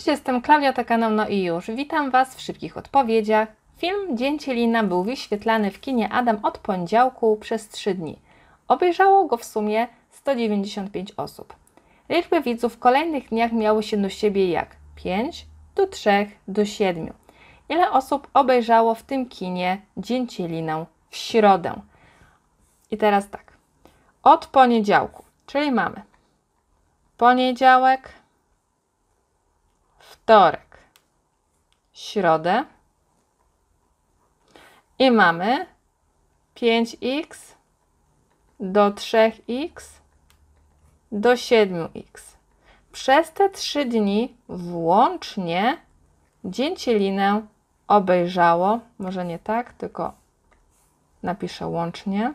Cześć, jestem Klaudia no i już. Witam Was w szybkich odpowiedziach. Film Dzień Cielina był wyświetlany w kinie Adam od poniedziałku przez 3 dni. Obejrzało go w sumie 195 osób. Liczby widzów w kolejnych dniach miały się do siebie jak 5 do 3 do 7. Ile osób obejrzało w tym kinie Dzień w środę? I teraz tak. Od poniedziałku, czyli mamy poniedziałek, wtorek, środę i mamy 5x do 3x do 7x. Przez te 3 dni włącznie dzięcielinę obejrzało, może nie tak, tylko napiszę łącznie,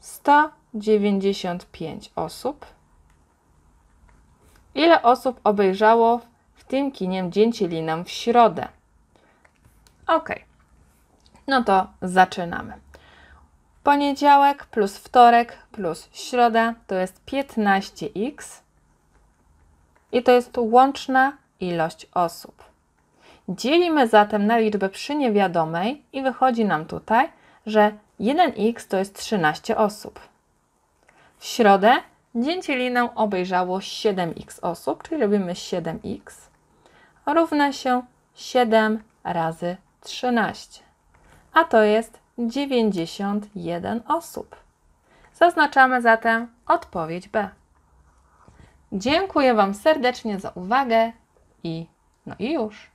195 osób. Ile osób obejrzało w tym kiniem Dzięcielinam w środę? Ok, no to zaczynamy. Poniedziałek plus wtorek plus środa to jest 15x i to jest łączna ilość osób. Dzielimy zatem na liczbę przy niewiadomej i wychodzi nam tutaj, że 1x to jest 13 osób. W środę Dzięcielinę obejrzało 7x osób, czyli robimy 7x równa się 7 razy 13, a to jest 91 osób. Zaznaczamy zatem odpowiedź B. Dziękuję Wam serdecznie za uwagę i no i już.